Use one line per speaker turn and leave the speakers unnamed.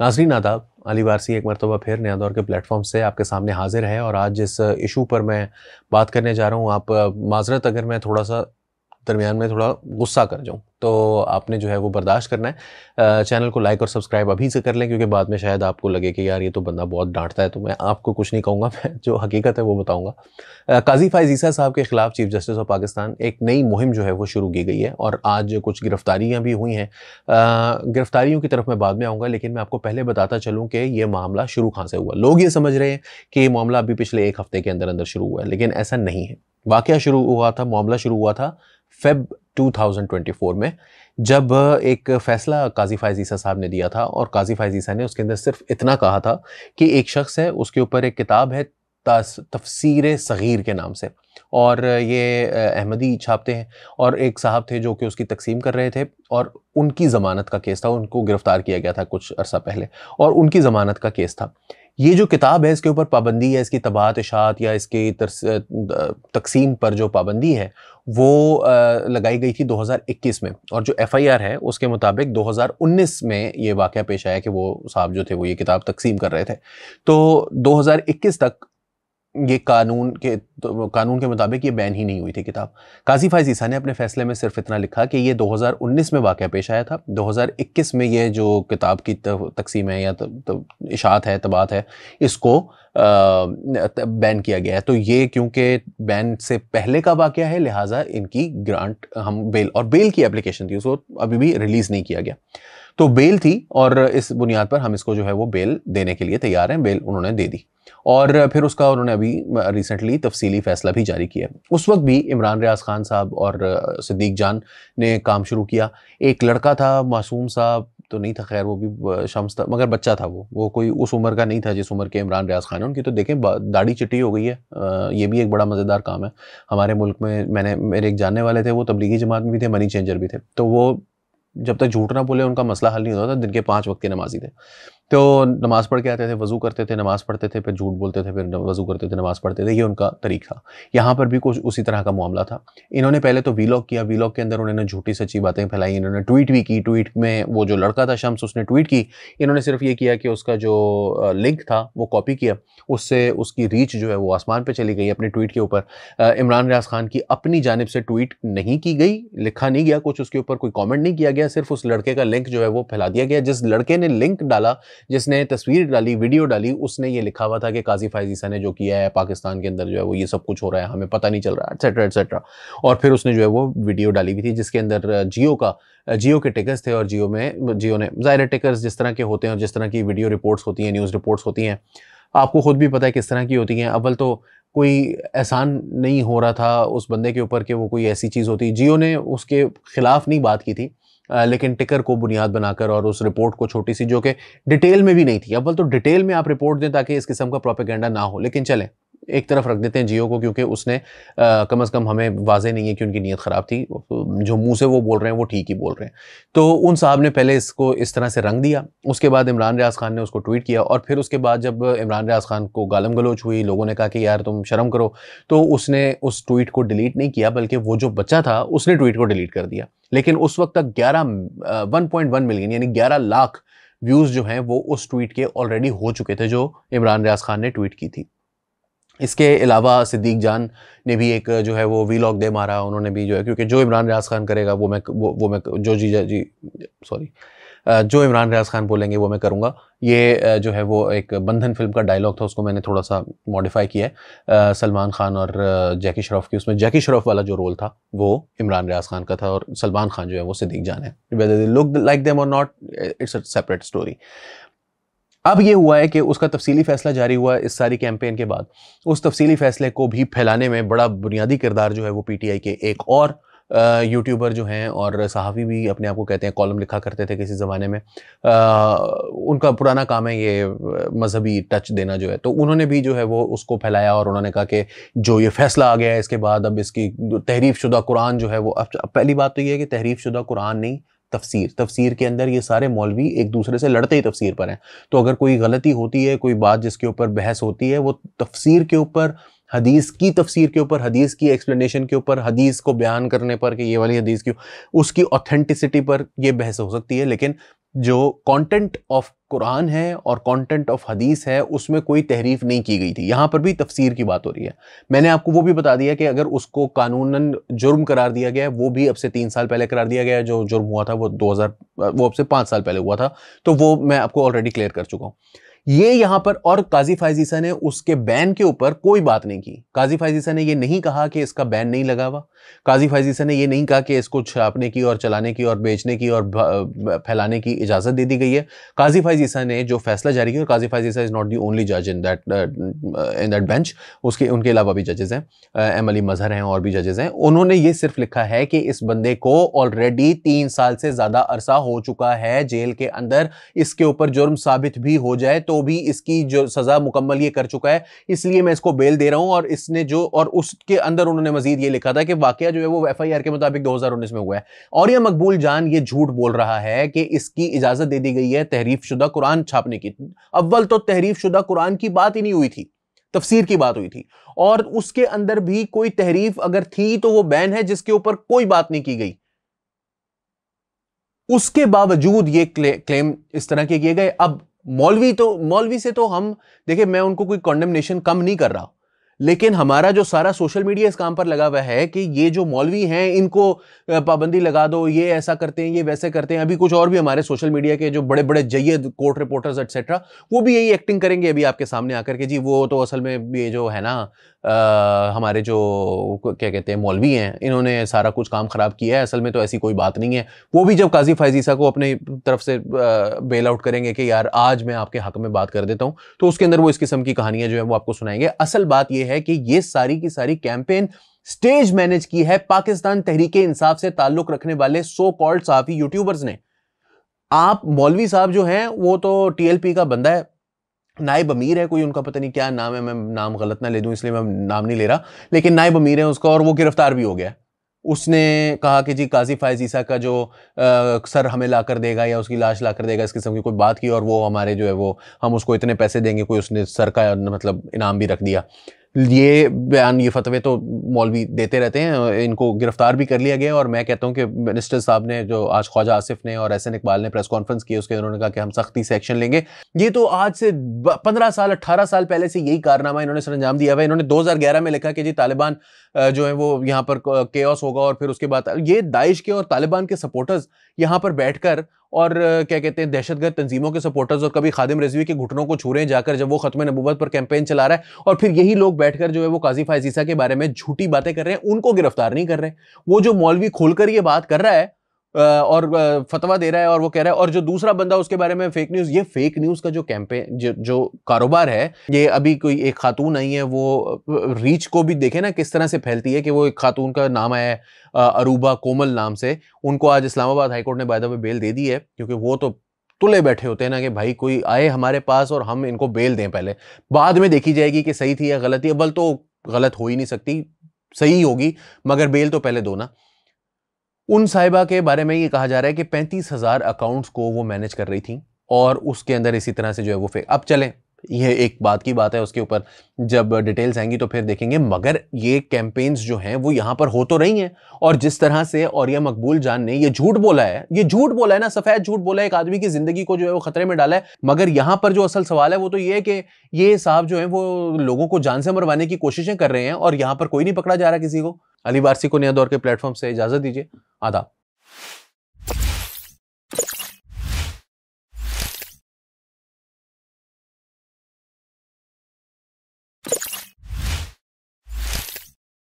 नाजरीन आदाब अली वारसी एक मरतबा फिर नया दौर के प्लेटफॉर्म से आपके सामने हाजिर है और आज जिस इशू पर मैं बात करने जा रहा हूँ आप माजरत अगर मैं थोड़ा सा दरमियान में थोड़ा गुस्सा कर जाऊँ तो आपने जो है वो बर्दाश्त करना है चैनल को लाइक और सब्सक्राइब अभी से कर लें क्योंकि बाद में शायद आपको लगे कि यार ये तो बंदा बहुत डांटता है तो मैं आपको कुछ नहीं कहूँगा मैं जो हकीकत है वो बताऊँगा काजी फ़ायजीसा साहब के खिलाफ चीफ जस्टिस ऑफ पाकिस्तान एक नई मुहिम जो है वो शुरू की गई है और आज कुछ गिरफ्तारियाँ भी हुई हैं गिरफ्तारियों की तरफ मैं बाद में आऊँगा लेकिन मैं आपको पहले बताता चलूँ कि ये मामला शुरू कहाँ से हुआ लोग ये समझ रहे हैं कि ये मामला अभी पिछले एक हफ्ते के अंदर अंदर शुरू हुआ है लेकिन ऐसा नहीं है वाक़ शुरू हुआ था मामला शुरू हुआ था फेब 2024 में जब एक फ़ैसला काजी फ़ायजीसा साहब ने दिया था और काजी फ़ायजीसा ने उसके अंदर सिर्फ इतना कहा था कि एक शख्स है उसके ऊपर एक किताब है तफसीर सग़ीर के नाम से और ये अहमदी छापते हैं और एक साहब थे जो कि उसकी तकसीम कर रहे थे और उनकी ज़मानत का केस था उनको गिरफ़्तार किया गया था कुछ अरसा पहले और उनकी ज़मानत का केस था ये जो किताब है इसके ऊपर पाबंदी है इसकी तबात इशात या इसकी तकसीम पर जो पाबंदी है वो लगाई गई थी 2021 में और जो एफआईआर है उसके मुताबिक 2019 में ये वाक़ पेश आया कि वो साहब जो थे वो ये किताब तकसीम कर रहे थे तो 2021 तक ये कानून के तो, कानून के मुताबिक ये बैन ही नहीं हुई थी किताब काजी फाइज ईसा ने अपने फैसले में सिर्फ इतना लिखा कि ये 2019 में वाक़ पेश आया था 2021 में ये जो किताब की तकसीम है या तो, तो, इशात है तबात है इसको आ, बैन किया गया है तो ये क्योंकि बैन से पहले का वाक़ है लिहाजा इनकी ग्रांट हम बेल और बेल की एप्लीकेशन थी उसको अभी भी रिलीज़ नहीं किया गया तो बेल थी और इस बुनियाद पर हम इसको जो है वो बेल देने के लिए तैयार हैं बेल उन्होंने दे दी और फिर उसका उन्होंने अभी रिसेंटली तफसीली फैसला भी जारी किया उस वक्त भी इमरान रियाज खान साहब और सिद्दीक जान ने काम शुरू किया एक लड़का था मासूम साहब तो नहीं था खैर वो भी शम्स था मगर बच्चा था वो वो कोई उस उम्र का नहीं था जिस उम्र के इमरान रियाज खान उनकी तो देखें दाढ़ी चिट्टी हो गई है आ, ये भी एक बड़ा मज़ेदार काम है हमारे मुल्क में मैंने मेरे एक जानने वाले थे वो तबलीगी जमात में भी थे मनी चेंजर भी थे तो वो जब तक झूठ ना बोले उनका मसला हल नहीं होता था दिन के पाँच वक्त के नमाजी थे तो नमाज़ पढ़ के आते थे वज़ू करते थे नमाज़ पढ़ते थे फिर झूठ बोलते थे फिर वज़ू करते थे नमाज़ पढ़ते थे ये उनका तरीका यहाँ पर भी कुछ उसी तरह का मामला था इन्होंने पहले तो वीलॉग किया वीलॉग के अंदर उन्होंने झूठी सच्ची बातें फैलाई इन्होंने ट्वीट भी की ट्वीट में वो जो लड़का था शम्स उसने ट्वीट की इन्होंने सिर्फ ये किया कि उसका जो लिंक था वो कॉपी किया उससे उसकी रीच जो है वो आसमान पर चली गई अपने ट्वीट के ऊपर इमरान रियाज खान की अपनी जानब से ट्वीट नहीं की गई लिखा नहीं गया कुछ उसके ऊपर कोई कॉमेंट नहीं किया गया सिर्फ उस लड़के का लिंक जो है वो फैला दिया गया जिस लड़के ने लिंक डाला जिसने तस्वीर डाली वीडियो डाली उसने ये लिखा हुआ था कि काजी फायजीसा ने जो किया है पाकिस्तान के अंदर जो है वो ये सब कुछ हो रहा है हमें पता नहीं चल रहा है एट्सेट्रा एट्सेट्रा और फिर उसने जो है वो वीडियो डाली हुई थी जिसके अंदर जियो का जियो के टिकर्स थे और जियो में जियो ने ज़ाहिर टिकर्स जिस तरह के होते हैं और जिस तरह की वीडियो रिपोर्ट्स होती हैं न्यूज़ रिपोर्ट्स होती हैं आपको खुद भी पता है किस तरह की होती हैं अव्वल तो कोई एहसान नहीं हो रहा था उस बंदे के ऊपर कि वो कोई ऐसी चीज़ होती जियो ने उसके ख़िलाफ़ नहीं बात की थी लेकिन टिकर को बुनियाद बनाकर और उस रिपोर्ट को छोटी सी जो कि डिटेल में भी नहीं थी अव्वल तो डिटेल में आप रिपोर्ट दें ताकि इस किस्म का प्रोपेगेंडा ना हो लेकिन चलें एक तरफ रख देते हैं जियो को क्योंकि उसने आ, कम अज़ कम हमें वाजे नहीं है कि उनकी नीयत ख़राब थी जो मुंह से वो बोल रहे हैं वो ठीक ही बोल रहे हैं तो उन साहब ने पहले इसको इस तरह से रंग दिया उसके बाद इमरान रियाज खान ने उसको ट्वीट किया और फिर उसके बाद जब इमरान रियाज खान को गालम गलोच हुई लोगों ने कहा कि यार तुम शर्म करो तो उसने उस ट्वीट को डिलीट नहीं किया बल्कि वो जो बच्चा था उसने ट्वीट को डिलीट कर दिया लेकिन उस वक्त तक ग्यारह वन पॉइंट वन मिलियन यानी ग्यारह लाख व्यूज़ जो हैं वो उस ट्वीट के ऑलरेडी हो चुके थे जो इमरान रियाज खान ने ट्वीट की थी इसके अलावा सिद्दीक जान ने भी एक जो है वो वीलॉग दे मारा उन्होंने भी जो है क्योंकि जो इमरान रियाज खान करेगा वो मैं वो, वो मैं जो जी जी सॉरी जो इमरान रियाज खान बोलेंगे वो मैं करूँगा ये जो है वो एक बंधन फिल्म का डायलॉग था उसको मैंने थोड़ा सा मॉडिफाई किया है सलमान खान और जैकी श्रॉफ की उसमें जैकी श्रॉफ वाला जो रोल था वो इमरान रियाज खान का था और सलमान खान जो है वो सिद्दीक जान है whether they look like them और not it's a separate story अब ये हुआ है कि उसका तफसीली फैसला जारी हुआ इस सारी कैंपेन के बाद उस तफसीली फैसले को भी फैलाने में बड़ा बुनियादी किरदार जो है वो पीटीआई के एक और यूट्यूबर जो हैं और सहाफ़ी भी अपने आप को कहते हैं कॉलम लिखा करते थे किसी ज़माने में आ, उनका पुराना काम है ये मजहबी टच देना जो है तो उन्होंने भी जो है वो उसको फैलाया और उन्होंने कहा कि जो ये फैसला आ गया है इसके बाद अब इसकी तहरीफ शुदा कुरान जो है वो अब पहली बात तो ये है कि तहरीफ शुदा कुरान नहीं तफसीर तफसीर के अंदर ये सारे मौलवी एक दूसरे से लड़ते ही तफसीर पर हैं तो अगर कोई गलती होती है कोई बात जिसके ऊपर बहस होती है वो तफसीर के ऊपर हदीस की तफसीर के ऊपर हदीस की एक्सप्लेनेशन के ऊपर हदीस को बयान करने पर कि ये वाली हदीस क्यों उसकी ऑथेंटिसिटी पर यह बहस हो सकती है लेकिन जो कंटेंट ऑफ कुरान है और कंटेंट ऑफ हदीस है उसमें कोई तहरीफ नहीं की गई थी यहाँ पर भी तफसीर की बात हो रही है मैंने आपको वो भी बता दिया कि अगर उसको कानूनन जुर्म करार दिया गया वो भी अब से तीन साल पहले करार दिया गया जो जुर्म हुआ था वो 2000 वो अब से पाँच साल पहले हुआ था तो वो मैं आपको ऑलरेडी क्लियर कर चुका हूँ ये यहां पर और काजी फायजीसा ने उसके बैन के ऊपर कोई बात नहीं की काजी फायजीसा ने यह नहीं कहा कि इसका बैन नहीं लगा हुआ काजी फायजीसा ने यह नहीं कहा कि इसको छापने की और चलाने की और बेचने की और फैलाने की इजाज़त दे दी गई है काजी फायजीसा ने जो फैसला जारी किया और Qazi Faez Isa is not the only जज in that in that bench उसके उनके अलावा भी जजेज़ हैं एम अली मजहर हैं और भी जजेज़ हैं उन्होंने ये सिर्फ लिखा है कि इस बंदे को ऑलरेडी तीन साल से ज़्यादा अरसा हो चुका है जेल के अंदर इसके ऊपर जुर्म साबित भी हो जाए तो भी इसकी जो सज़ा मुकम्मल ये कर चुका है इसलिए मैं इसको बेल दे रहा हूँ और इसने जो और उसके अंदर उन्होंने मजीद ये लिखा था कि वाकई वाकया जो है वो एफ के मुताबिक 2019 में हुआ है और यह मकबूल जान ये झूठ बोल रहा है कि इसकी इजाज़त दे दी गई है तहरीफ शुदा कुरान छापने की अव्वल तो तहरीफ शुदा कुरान की बात ही नहीं हुई थी तफसीर की बात हुई थी और उसके अंदर भी कोई तहरीफ अगर थी तो वो बैन है जिसके ऊपर कोई बात नहीं की गई उसके बावजूद ये क्ले, क्लेम इस तरह के किए गए अब मौलवी तो मौलवी से तो हम देखिए मैं उनको कोई कॉन्डेमनेशन कम नहीं कर रहा लेकिन हमारा जो सारा सोशल मीडिया इस काम पर लगा हुआ है कि ये जो मौलवी हैं इनको पाबंदी लगा दो ये ऐसा करते हैं ये वैसे करते हैं अभी कुछ और भी हमारे सोशल मीडिया के जो बड़े बड़े जयद कोर्ट रिपोर्टर्स एट्सेट्रा वो भी यही एक्टिंग करेंगे अभी आपके सामने आकर के जी वो तो असल में ये जो है ना आ, हमारे जो क्या कहते हैं मौलवी हैं इन्होंने सारा कुछ काम ख़राब किया है असल में तो ऐसी कोई बात नहीं है वो भी जब काजी फायजीसा को अपनी तरफ से बेल आउट करेंगे कि यार आज मैं आपके हक में बात कर देता हूँ तो उसके अंदर वो इस किस्म की कहानियाँ जो है वो आपको सुनाएंगे असल बात यह है कि ये सारी की सारी कैंपेन स्टेज मैनेज की है पाकिस्तान तहरीके इंसाफ से ताल्लुक रखने वाले सो कॉल्ड साफी यूट्यूबर्स ने आप मौलवी साहब जो हैं वो तो टीएलपी का बंदा है नायब अमीर है कोई उनका पता नहीं क्या नाम है मैं नाम गलत ना ले दूं इसलिए मैं नाम नहीं ले रहा लेकिन नायब अमीर है उसका और वो गिरफ्तार भी हो गया उसने कहा कि जी काजी फायज ईसा का जो आ, सर हमें ला कर देगा या उसकी लाश ला कर देगा इस किस्म की कोई बात की और वो हमारे जो है वो हम उसको इतने पैसे देंगे कोई उसने सर का मतलब इनाम भी रख दिया ये बयान ये फतवे तो मौलवी देते रहते हैं इनको गिरफ्तार भी कर लिया गया और मैं कहता हूँ कि मिनिस्टर साहब ने जो आज ख्वाजा आसिफ ने और एन इकबाल ने प्रेस कॉन्फ्रेंस की उसके उन्होंने कहा कि हम सख्ती से एक्शन लेंगे ये तो आज से पंद्रह साल अट्ठारह साल पहले से यही कारनामा इन्होंने सर अंजाम दिया हुआ इन्होंने दो में लिखा कि जी तालिबान जो है वो यहाँ पर के होगा और फिर उसके बाद ये दाइश के और तालिबान के सपोर्टर्स यहाँ पर बैठ और क्या कहते हैं दहशतगर्द तंजीमों के सपोर्टर्स और कभी खादिम रजवी के घुटनों को छू रहे हैं जाकर जब वो खत्म नबूबत पर कैंपेन चला रहा है और फिर यही लोग बैठकर जो है वो काजी फायजीसा के बारे में झूठी बातें कर रहे हैं उनको गिरफ्तार नहीं कर रहे वो जो मौलवी खोलकर ये बात कर रहा है और फतवा दे रहा है और वो कह रहा है और जो दूसरा बंदा उसके बारे में फेक न्यूज़ ये फेक न्यूज़ का जो कैंपेन जो, जो कारोबार है ये अभी कोई एक खातून आई है वो रीच को भी देखे ना किस तरह से फैलती है कि वो एक खातून का नाम है अरूबा कोमल नाम से उनको आज इस्लामाबाद हाईकोर्ट ने बायदा में बेल दे दी है क्योंकि वो तो तुले बैठे होते हैं ना कि भाई कोई आए हमारे पास और हम इनको बेल दें पहले बाद में देखी जाएगी कि सही थी या गलत थी बल तो गलत हो ही नहीं सकती सही होगी मगर बेल तो पहले दो ना उन साहिबा के बारे में ये कहा जा रहा है कि पैंतीस हज़ार अकाउंट्स को वो मैनेज कर रही थी और उसके अंदर इसी तरह से जो है वो फेक अब चलें ये एक बात की बात है उसके ऊपर जब डिटेल्स आएंगी तो फिर देखेंगे मगर ये कैंपेन्स जो हैं वो यहाँ पर हो तो रही हैं और जिस तरह से और यह मकबूल जान ने ये झूठ बोला है ये झूठ बोला है ना सफ़ेद झूठ बोला है एक आदमी की ज़िंदगी को जो है वो ख़तरे में डाला है मगर यहाँ पर जो असल सवाल है वो तो ये है कि ये साहब जो है वो लोगों को जान से मरवाने की कोशिशें कर रहे हैं और यहाँ पर कोई नहीं पकड़ा जा रहा किसी को अली वारसी को नया दौर के प्लेटफॉर्म से इजाज़त दीजिए あダ。